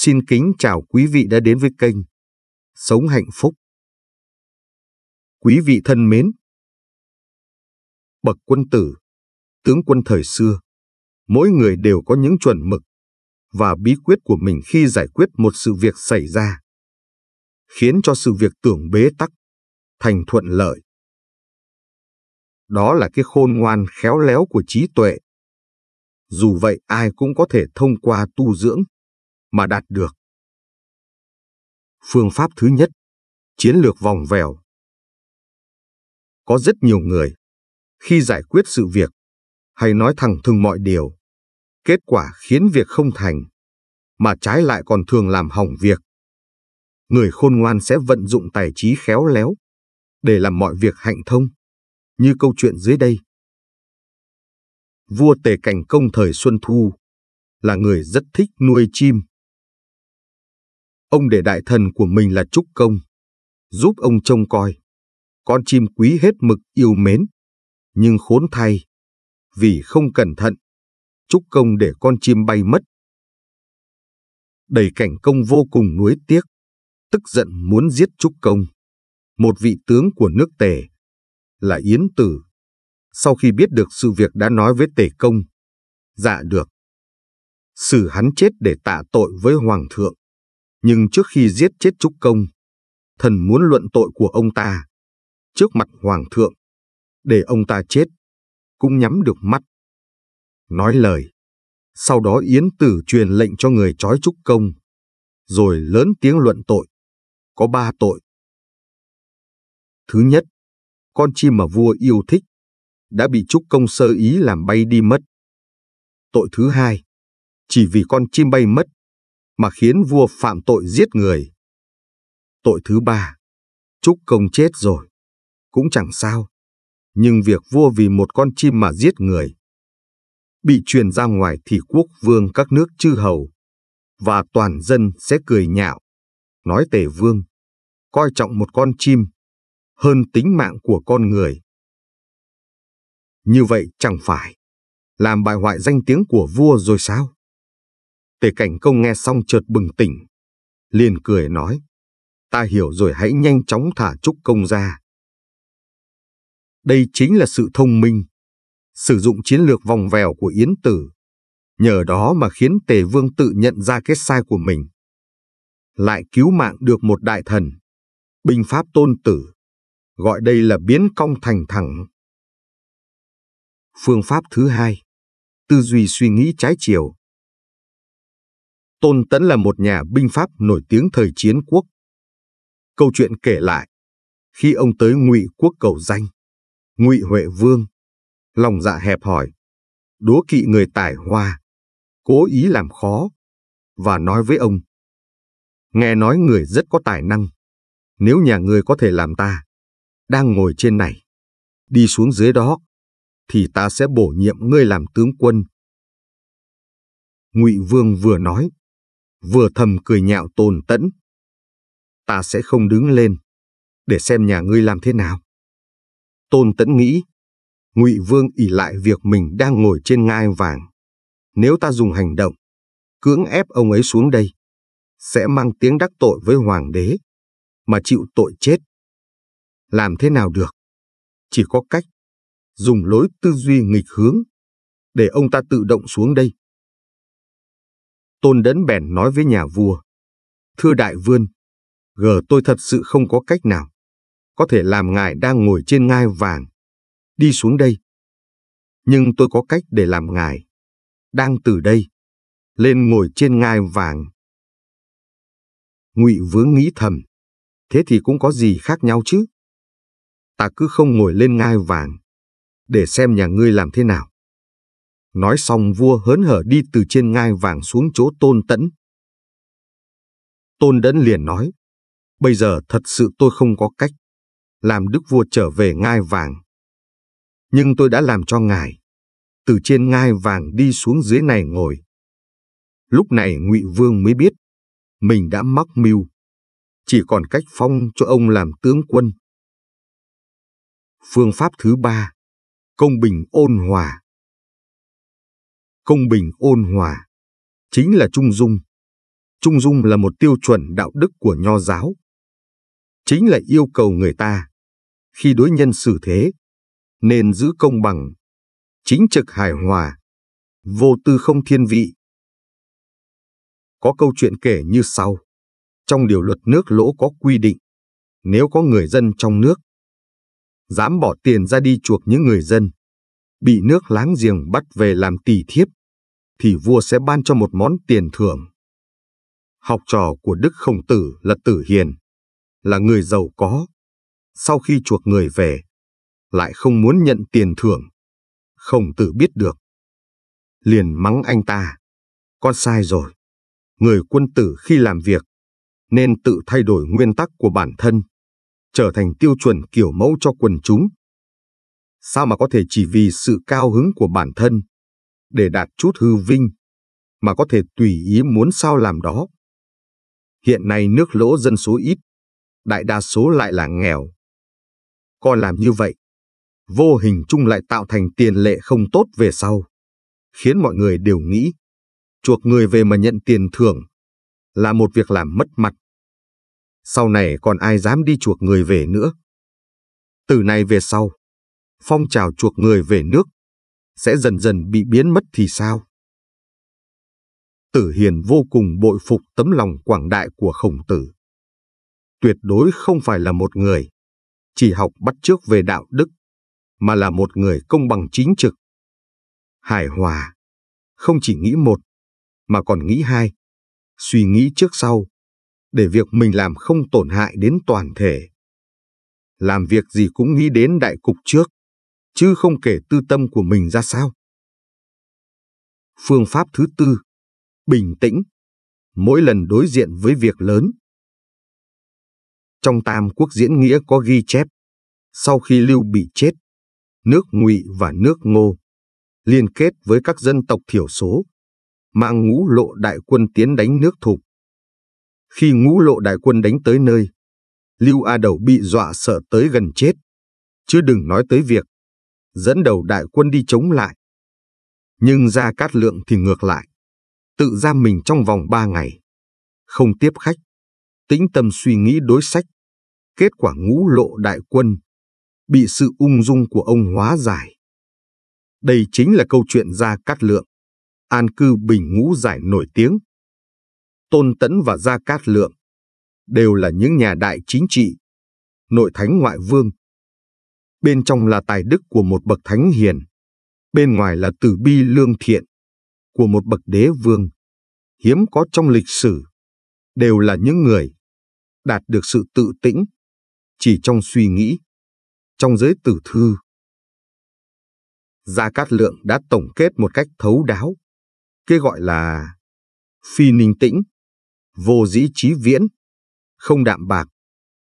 Xin kính chào quý vị đã đến với kênh Sống Hạnh Phúc. Quý vị thân mến, bậc quân tử, tướng quân thời xưa, mỗi người đều có những chuẩn mực và bí quyết của mình khi giải quyết một sự việc xảy ra, khiến cho sự việc tưởng bế tắc thành thuận lợi. Đó là cái khôn ngoan khéo léo của trí tuệ. Dù vậy ai cũng có thể thông qua tu dưỡng mà đạt được. Phương pháp thứ nhất, chiến lược vòng vèo. Có rất nhiều người, khi giải quyết sự việc, hay nói thẳng thừng mọi điều, kết quả khiến việc không thành, mà trái lại còn thường làm hỏng việc. Người khôn ngoan sẽ vận dụng tài trí khéo léo để làm mọi việc hạnh thông, như câu chuyện dưới đây. Vua Tề Cảnh Công thời Xuân Thu là người rất thích nuôi chim. Ông để đại thần của mình là Trúc Công, giúp ông trông coi. Con chim quý hết mực yêu mến, nhưng khốn thay, vì không cẩn thận, Trúc Công để con chim bay mất. Đầy cảnh công vô cùng nuối tiếc, tức giận muốn giết Trúc Công, một vị tướng của nước Tề, là Yến Tử. Sau khi biết được sự việc đã nói với Tề Công, dạ được, xử hắn chết để tạ tội với Hoàng thượng. Nhưng trước khi giết chết Trúc Công, thần muốn luận tội của ông ta, trước mặt Hoàng thượng, để ông ta chết, cũng nhắm được mắt. Nói lời, sau đó Yến Tử truyền lệnh cho người trói Trúc Công, rồi lớn tiếng luận tội. Có ba tội. Thứ nhất, con chim mà vua yêu thích, đã bị Trúc Công sơ ý làm bay đi mất. Tội thứ hai, chỉ vì con chim bay mất mà khiến vua phạm tội giết người. Tội thứ ba, Trúc Công chết rồi, cũng chẳng sao, nhưng việc vua vì một con chim mà giết người. Bị truyền ra ngoài thì quốc vương các nước chư hầu và toàn dân sẽ cười nhạo, nói tề vương, coi trọng một con chim hơn tính mạng của con người. Như vậy chẳng phải làm bại hoại danh tiếng của vua rồi sao? Tề cảnh công nghe xong chợt bừng tỉnh. Liền cười nói. Ta hiểu rồi hãy nhanh chóng thả trúc công ra. Đây chính là sự thông minh. Sử dụng chiến lược vòng vèo của Yến Tử. Nhờ đó mà khiến Tề Vương tự nhận ra cái sai của mình. Lại cứu mạng được một đại thần. Binh pháp tôn tử. Gọi đây là biến cong thành thẳng. Phương pháp thứ hai. Tư duy suy nghĩ trái chiều Tôn tấn là một nhà binh Pháp nổi tiếng thời chiến quốc. Câu chuyện kể lại, khi ông tới Ngụy quốc cầu danh, Ngụy Huệ Vương, lòng dạ hẹp hòi, đố kỵ người tài hoa, cố ý làm khó, và nói với ông. Nghe nói người rất có tài năng, nếu nhà người có thể làm ta, đang ngồi trên này, đi xuống dưới đó, thì ta sẽ bổ nhiệm ngươi làm tướng quân. Ngụy Vương vừa nói, vừa thầm cười nhạo tồn tẫn. Ta sẽ không đứng lên, để xem nhà ngươi làm thế nào. Tôn tẫn nghĩ, Ngụy Vương ỉ lại việc mình đang ngồi trên ngai vàng. Nếu ta dùng hành động, cưỡng ép ông ấy xuống đây, sẽ mang tiếng đắc tội với hoàng đế, mà chịu tội chết. Làm thế nào được? Chỉ có cách, dùng lối tư duy nghịch hướng, để ông ta tự động xuống đây. Tôn Đẫn bèn nói với nhà vua. Thưa đại vương, gờ tôi thật sự không có cách nào. Có thể làm ngài đang ngồi trên ngai vàng. Đi xuống đây. Nhưng tôi có cách để làm ngài. Đang từ đây. Lên ngồi trên ngai vàng. Ngụy vướng nghĩ thầm. Thế thì cũng có gì khác nhau chứ? Ta cứ không ngồi lên ngai vàng. Để xem nhà ngươi làm thế nào. Nói xong vua hớn hở đi từ trên ngai vàng xuống chỗ tôn tẫn. Tôn đẫn liền nói, bây giờ thật sự tôi không có cách, làm đức vua trở về ngai vàng. Nhưng tôi đã làm cho ngài, từ trên ngai vàng đi xuống dưới này ngồi. Lúc này ngụy Vương mới biết, mình đã mắc mưu, chỉ còn cách phong cho ông làm tướng quân. Phương pháp thứ ba, công bình ôn hòa công bình ôn hòa, chính là trung dung. Trung dung là một tiêu chuẩn đạo đức của nho giáo. Chính là yêu cầu người ta, khi đối nhân xử thế, nên giữ công bằng, chính trực hài hòa, vô tư không thiên vị. Có câu chuyện kể như sau. Trong điều luật nước lỗ có quy định, nếu có người dân trong nước, dám bỏ tiền ra đi chuộc những người dân, bị nước láng giềng bắt về làm tỳ thiếp, thì vua sẽ ban cho một món tiền thưởng. Học trò của Đức Khổng Tử là Tử Hiền, là người giàu có. Sau khi chuộc người về, lại không muốn nhận tiền thưởng. Khổng Tử biết được. Liền mắng anh ta. Con sai rồi. Người quân tử khi làm việc, nên tự thay đổi nguyên tắc của bản thân, trở thành tiêu chuẩn kiểu mẫu cho quần chúng. Sao mà có thể chỉ vì sự cao hứng của bản thân để đạt chút hư vinh, mà có thể tùy ý muốn sao làm đó. Hiện nay nước lỗ dân số ít, đại đa số lại là nghèo. Coi làm như vậy, vô hình chung lại tạo thành tiền lệ không tốt về sau, khiến mọi người đều nghĩ, chuộc người về mà nhận tiền thưởng là một việc làm mất mặt. Sau này còn ai dám đi chuộc người về nữa. Từ nay về sau, phong trào chuộc người về nước sẽ dần dần bị biến mất thì sao? Tử Hiền vô cùng bội phục tấm lòng quảng đại của khổng tử. Tuyệt đối không phải là một người, chỉ học bắt chước về đạo đức, mà là một người công bằng chính trực. Hài hòa, không chỉ nghĩ một, mà còn nghĩ hai, suy nghĩ trước sau, để việc mình làm không tổn hại đến toàn thể. Làm việc gì cũng nghĩ đến đại cục trước, chứ không kể tư tâm của mình ra sao. Phương pháp thứ tư, bình tĩnh, mỗi lần đối diện với việc lớn. Trong Tam Quốc diễn nghĩa có ghi chép, sau khi Lưu bị chết, nước Ngụy và nước Ngô liên kết với các dân tộc thiểu số, mạng ngũ lộ đại quân tiến đánh nước Thục. Khi ngũ lộ đại quân đánh tới nơi, Lưu A Đầu bị dọa sợ tới gần chết, chứ đừng nói tới việc dẫn đầu đại quân đi chống lại. Nhưng Gia Cát Lượng thì ngược lại, tự giam mình trong vòng ba ngày, không tiếp khách, tĩnh tâm suy nghĩ đối sách. Kết quả ngũ lộ đại quân, bị sự ung dung của ông hóa giải. Đây chính là câu chuyện Gia Cát Lượng, an cư bình ngũ giải nổi tiếng. Tôn Tẫn và Gia Cát Lượng đều là những nhà đại chính trị, nội thánh ngoại vương, bên trong là tài đức của một bậc thánh hiền, bên ngoài là từ bi lương thiện của một bậc đế vương, hiếm có trong lịch sử, đều là những người đạt được sự tự tĩnh chỉ trong suy nghĩ, trong giới tử thư. Gia Cát Lượng đã tổng kết một cách thấu đáo, cái gọi là phi ninh tĩnh, vô dĩ trí viễn, không đạm bạc,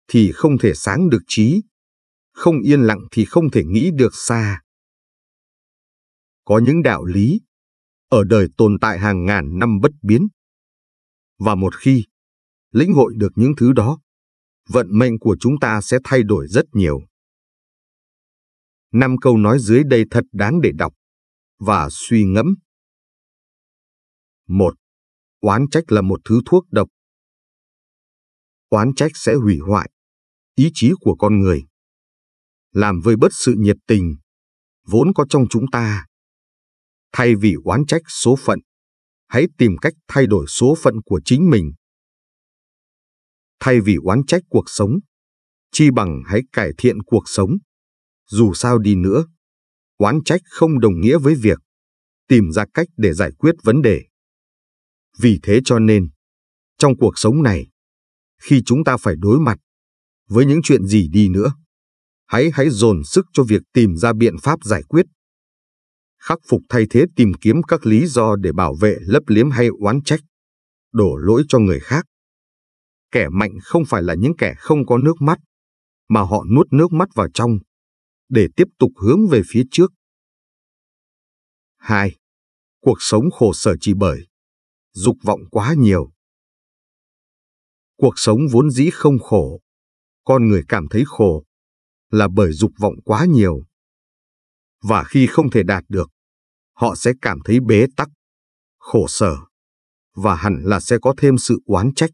thì không thể sáng được trí không yên lặng thì không thể nghĩ được xa. Có những đạo lý, ở đời tồn tại hàng ngàn năm bất biến. Và một khi lĩnh hội được những thứ đó, vận mệnh của chúng ta sẽ thay đổi rất nhiều. Năm câu nói dưới đây thật đáng để đọc và suy ngẫm. Một, Oán trách là một thứ thuốc độc. Oán trách sẽ hủy hoại ý chí của con người làm vơi bớt sự nhiệt tình, vốn có trong chúng ta. Thay vì oán trách số phận, hãy tìm cách thay đổi số phận của chính mình. Thay vì oán trách cuộc sống, chi bằng hãy cải thiện cuộc sống. Dù sao đi nữa, oán trách không đồng nghĩa với việc tìm ra cách để giải quyết vấn đề. Vì thế cho nên, trong cuộc sống này, khi chúng ta phải đối mặt với những chuyện gì đi nữa, hãy hãy dồn sức cho việc tìm ra biện pháp giải quyết. Khắc phục thay thế tìm kiếm các lý do để bảo vệ lấp liếm hay oán trách, đổ lỗi cho người khác. Kẻ mạnh không phải là những kẻ không có nước mắt, mà họ nuốt nước mắt vào trong, để tiếp tục hướng về phía trước. 2. Cuộc sống khổ sở chỉ bởi dục vọng quá nhiều. Cuộc sống vốn dĩ không khổ, con người cảm thấy khổ là bởi dục vọng quá nhiều. Và khi không thể đạt được, họ sẽ cảm thấy bế tắc, khổ sở, và hẳn là sẽ có thêm sự oán trách.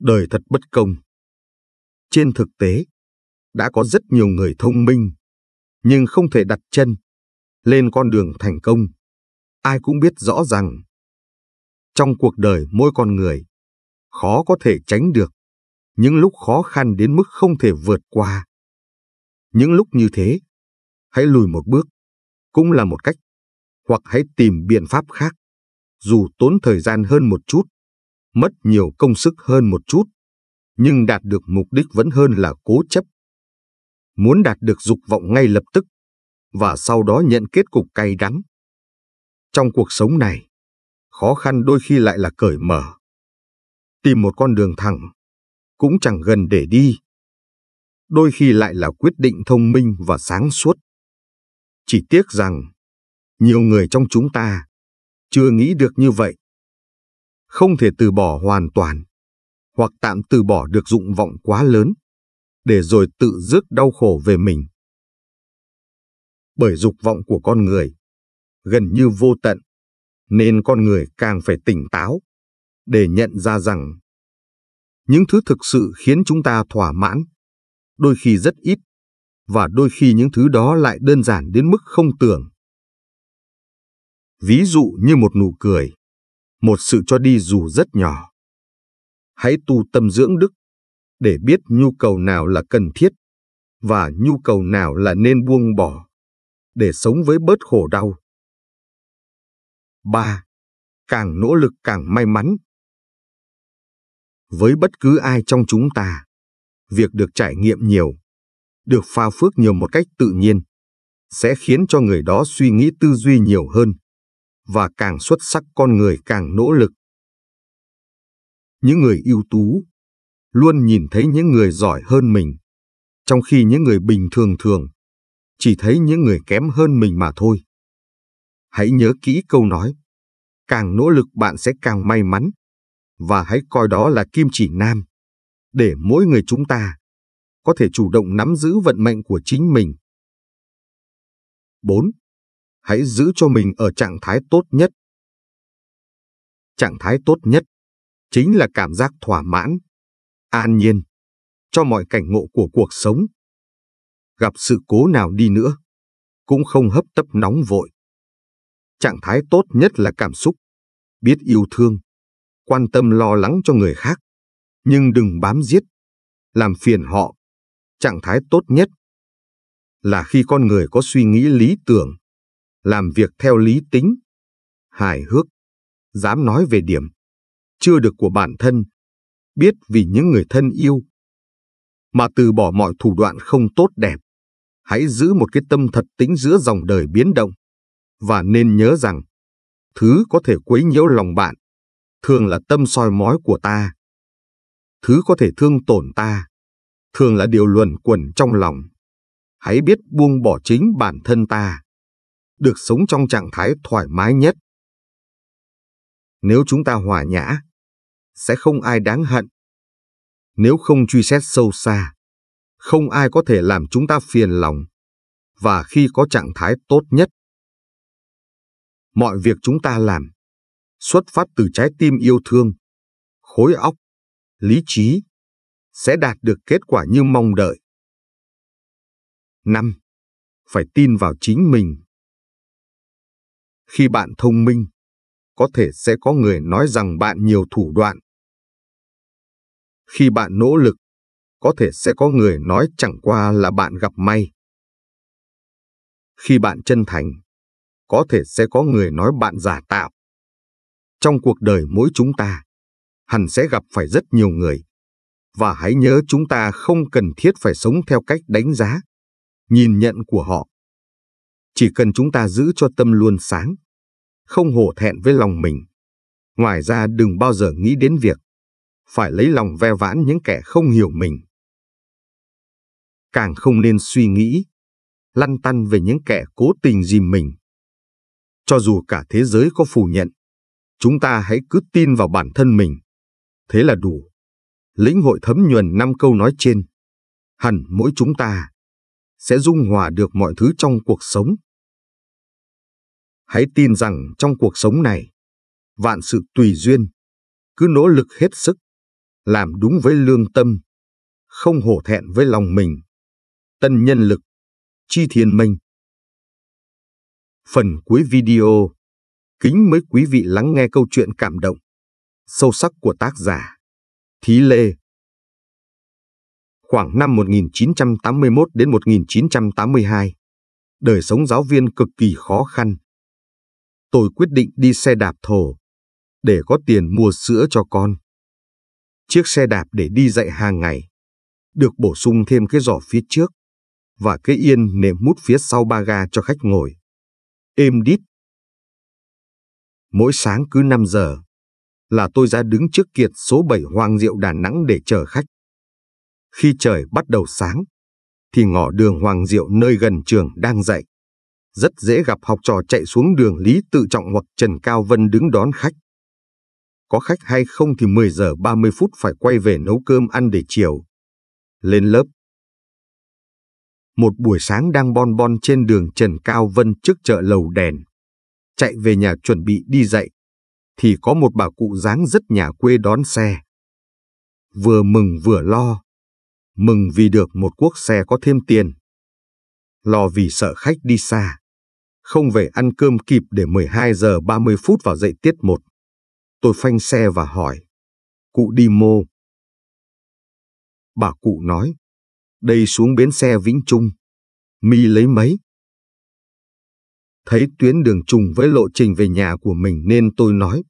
Đời thật bất công. Trên thực tế, đã có rất nhiều người thông minh, nhưng không thể đặt chân lên con đường thành công. Ai cũng biết rõ rằng, trong cuộc đời mỗi con người, khó có thể tránh được những lúc khó khăn đến mức không thể vượt qua. Những lúc như thế, hãy lùi một bước, cũng là một cách, hoặc hãy tìm biện pháp khác, dù tốn thời gian hơn một chút, mất nhiều công sức hơn một chút, nhưng đạt được mục đích vẫn hơn là cố chấp. Muốn đạt được dục vọng ngay lập tức, và sau đó nhận kết cục cay đắng. Trong cuộc sống này, khó khăn đôi khi lại là cởi mở. Tìm một con đường thẳng, cũng chẳng gần để đi, đôi khi lại là quyết định thông minh và sáng suốt. Chỉ tiếc rằng, nhiều người trong chúng ta chưa nghĩ được như vậy. Không thể từ bỏ hoàn toàn, hoặc tạm từ bỏ được dụng vọng quá lớn, để rồi tự rước đau khổ về mình. Bởi dục vọng của con người gần như vô tận, nên con người càng phải tỉnh táo để nhận ra rằng những thứ thực sự khiến chúng ta thỏa mãn đôi khi rất ít, và đôi khi những thứ đó lại đơn giản đến mức không tưởng. Ví dụ như một nụ cười, một sự cho đi dù rất nhỏ. Hãy tu tâm dưỡng đức để biết nhu cầu nào là cần thiết và nhu cầu nào là nên buông bỏ để sống với bớt khổ đau. 3. Càng nỗ lực càng may mắn. Với bất cứ ai trong chúng ta, việc được trải nghiệm nhiều, được pha phước nhiều một cách tự nhiên, sẽ khiến cho người đó suy nghĩ tư duy nhiều hơn, và càng xuất sắc con người càng nỗ lực. Những người ưu tú luôn nhìn thấy những người giỏi hơn mình, trong khi những người bình thường thường chỉ thấy những người kém hơn mình mà thôi. Hãy nhớ kỹ câu nói, càng nỗ lực bạn sẽ càng may mắn, và hãy coi đó là kim chỉ nam để mỗi người chúng ta có thể chủ động nắm giữ vận mệnh của chính mình. 4. Hãy giữ cho mình ở trạng thái tốt nhất. Trạng thái tốt nhất chính là cảm giác thỏa mãn, an nhiên cho mọi cảnh ngộ của cuộc sống. Gặp sự cố nào đi nữa, cũng không hấp tấp nóng vội. Trạng thái tốt nhất là cảm xúc, biết yêu thương, quan tâm lo lắng cho người khác, nhưng đừng bám giết, làm phiền họ. Trạng thái tốt nhất là khi con người có suy nghĩ lý tưởng, làm việc theo lý tính, hài hước, dám nói về điểm chưa được của bản thân, biết vì những người thân yêu, mà từ bỏ mọi thủ đoạn không tốt đẹp. Hãy giữ một cái tâm thật tĩnh giữa dòng đời biến động, và nên nhớ rằng, thứ có thể quấy nhiễu lòng bạn, thường là tâm soi mói của ta thứ có thể thương tổn ta, thường là điều luẩn quẩn trong lòng. Hãy biết buông bỏ chính bản thân ta, được sống trong trạng thái thoải mái nhất. Nếu chúng ta hòa nhã, sẽ không ai đáng hận. Nếu không truy xét sâu xa, không ai có thể làm chúng ta phiền lòng và khi có trạng thái tốt nhất. Mọi việc chúng ta làm xuất phát từ trái tim yêu thương, khối óc lý trí sẽ đạt được kết quả như mong đợi. 5. Phải tin vào chính mình. Khi bạn thông minh, có thể sẽ có người nói rằng bạn nhiều thủ đoạn. Khi bạn nỗ lực, có thể sẽ có người nói chẳng qua là bạn gặp may. Khi bạn chân thành, có thể sẽ có người nói bạn giả tạo. Trong cuộc đời mỗi chúng ta, hẳn sẽ gặp phải rất nhiều người. Và hãy nhớ chúng ta không cần thiết phải sống theo cách đánh giá, nhìn nhận của họ. Chỉ cần chúng ta giữ cho tâm luôn sáng, không hổ thẹn với lòng mình. Ngoài ra đừng bao giờ nghĩ đến việc phải lấy lòng ve vãn những kẻ không hiểu mình. Càng không nên suy nghĩ, lăn tăn về những kẻ cố tình dìm mình. Cho dù cả thế giới có phủ nhận, chúng ta hãy cứ tin vào bản thân mình thế là đủ. Lĩnh hội thấm nhuần năm câu nói trên, hẳn mỗi chúng ta sẽ dung hòa được mọi thứ trong cuộc sống. Hãy tin rằng trong cuộc sống này, vạn sự tùy duyên, cứ nỗ lực hết sức, làm đúng với lương tâm, không hổ thẹn với lòng mình, tân nhân lực, chi thiên minh. Phần cuối video, kính mời quý vị lắng nghe câu chuyện cảm động sâu sắc của tác giả. Thí Lê Khoảng năm 1981 đến 1982, đời sống giáo viên cực kỳ khó khăn. Tôi quyết định đi xe đạp thổ để có tiền mua sữa cho con. Chiếc xe đạp để đi dạy hàng ngày được bổ sung thêm cái giỏ phía trước và cái yên nệm mút phía sau ba ga cho khách ngồi. Êm đít. Mỗi sáng cứ 5 giờ, là tôi ra đứng trước kiệt số 7 Hoàng Diệu Đà Nẵng để chờ khách. Khi trời bắt đầu sáng, thì ngõ đường Hoàng Diệu nơi gần trường đang dậy. Rất dễ gặp học trò chạy xuống đường Lý Tự Trọng hoặc Trần Cao Vân đứng đón khách. Có khách hay không thì 10 giờ 30 phút phải quay về nấu cơm ăn để chiều. Lên lớp. Một buổi sáng đang bon bon trên đường Trần Cao Vân trước chợ lầu đèn. Chạy về nhà chuẩn bị đi dạy thì có một bà cụ dáng rất nhà quê đón xe. Vừa mừng vừa lo. Mừng vì được một cuốc xe có thêm tiền. Lo vì sợ khách đi xa. Không về ăn cơm kịp để 12 giờ 30 phút vào dậy tiết một. Tôi phanh xe và hỏi. Cụ đi mô. Bà cụ nói. Đây xuống bến xe Vĩnh Trung. Mi lấy mấy? Thấy tuyến đường trùng với lộ trình về nhà của mình nên tôi nói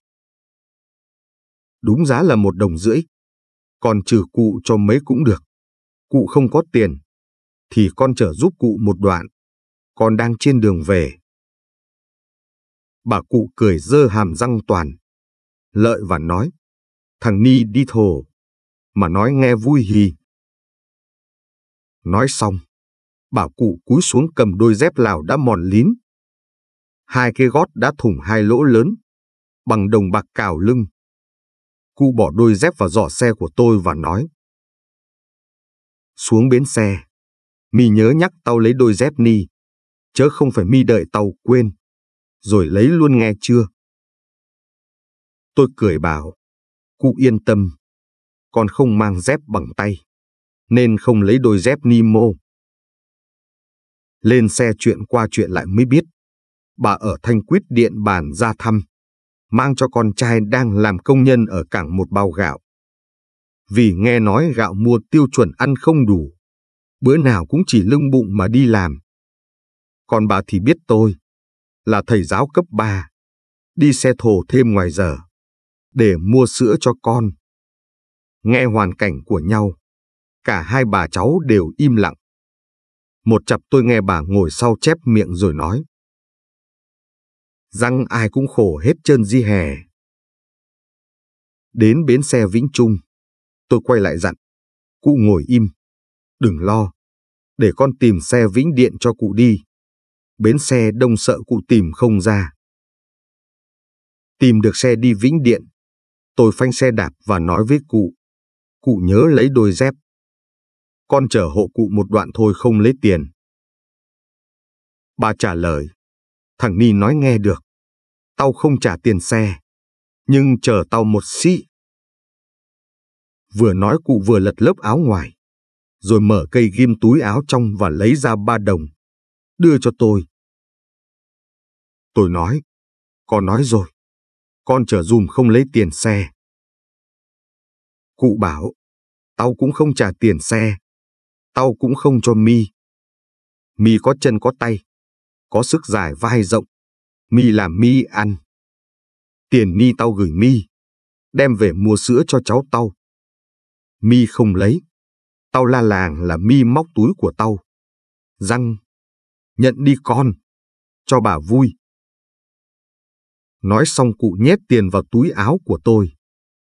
đúng giá là một đồng rưỡi. Còn trừ cụ cho mấy cũng được. Cụ không có tiền, thì con chở giúp cụ một đoạn. Con đang trên đường về. Bà cụ cười dơ hàm răng toàn. Lợi và nói, thằng Ni đi thồ, mà nói nghe vui hì. Nói xong, bà cụ cúi xuống cầm đôi dép lào đã mòn lín. Hai cái gót đã thủng hai lỗ lớn, bằng đồng bạc cào lưng. Cụ bỏ đôi dép vào giỏ xe của tôi và nói. Xuống bến xe, mi nhớ nhắc tao lấy đôi dép ni, chớ không phải mi đợi tao quên, rồi lấy luôn nghe chưa. Tôi cười bảo, cụ yên tâm, con không mang dép bằng tay, nên không lấy đôi dép ni mô. Lên xe chuyện qua chuyện lại mới biết, bà ở Thanh Quyết điện bàn ra thăm mang cho con trai đang làm công nhân ở cảng một bao gạo. Vì nghe nói gạo mua tiêu chuẩn ăn không đủ, bữa nào cũng chỉ lưng bụng mà đi làm. Còn bà thì biết tôi, là thầy giáo cấp 3, đi xe thồ thêm ngoài giờ, để mua sữa cho con. Nghe hoàn cảnh của nhau, cả hai bà cháu đều im lặng. Một chập tôi nghe bà ngồi sau chép miệng rồi nói răng ai cũng khổ hết chân di hè. Đến bến xe Vĩnh Trung, tôi quay lại dặn, cụ ngồi im, đừng lo, để con tìm xe Vĩnh Điện cho cụ đi. Bến xe đông sợ cụ tìm không ra. Tìm được xe đi Vĩnh Điện, tôi phanh xe đạp và nói với cụ, cụ nhớ lấy đôi dép. Con chở hộ cụ một đoạn thôi không lấy tiền. Bà trả lời, Thằng Ni nói nghe được. Tao không trả tiền xe, nhưng chờ tao một xí. Vừa nói cụ vừa lật lớp áo ngoài, rồi mở cây ghim túi áo trong và lấy ra ba đồng, đưa cho tôi. Tôi nói, con nói rồi, con chở dùm không lấy tiền xe. Cụ bảo, tao cũng không trả tiền xe, tao cũng không cho mi. Mi có chân có tay, có sức dài vai rộng, mi làm mi ăn. Tiền ni tao gửi mi, đem về mua sữa cho cháu tao. Mi không lấy, tao la làng là mi móc túi của tao. Răng, nhận đi con, cho bà vui. Nói xong cụ nhét tiền vào túi áo của tôi,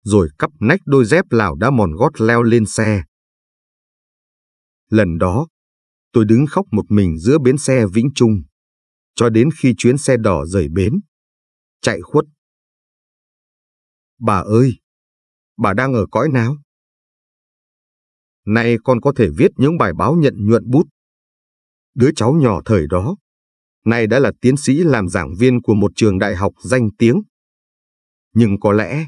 rồi cắp nách đôi dép lào đã mòn gót leo lên xe. Lần đó, tôi đứng khóc một mình giữa bến xe Vĩnh Trung cho đến khi chuyến xe đỏ rời bến. Chạy khuất. Bà ơi! Bà đang ở cõi nào? Nay con có thể viết những bài báo nhận nhuận bút. Đứa cháu nhỏ thời đó, nay đã là tiến sĩ làm giảng viên của một trường đại học danh tiếng. Nhưng có lẽ,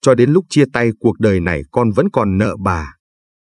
cho đến lúc chia tay cuộc đời này con vẫn còn nợ bà.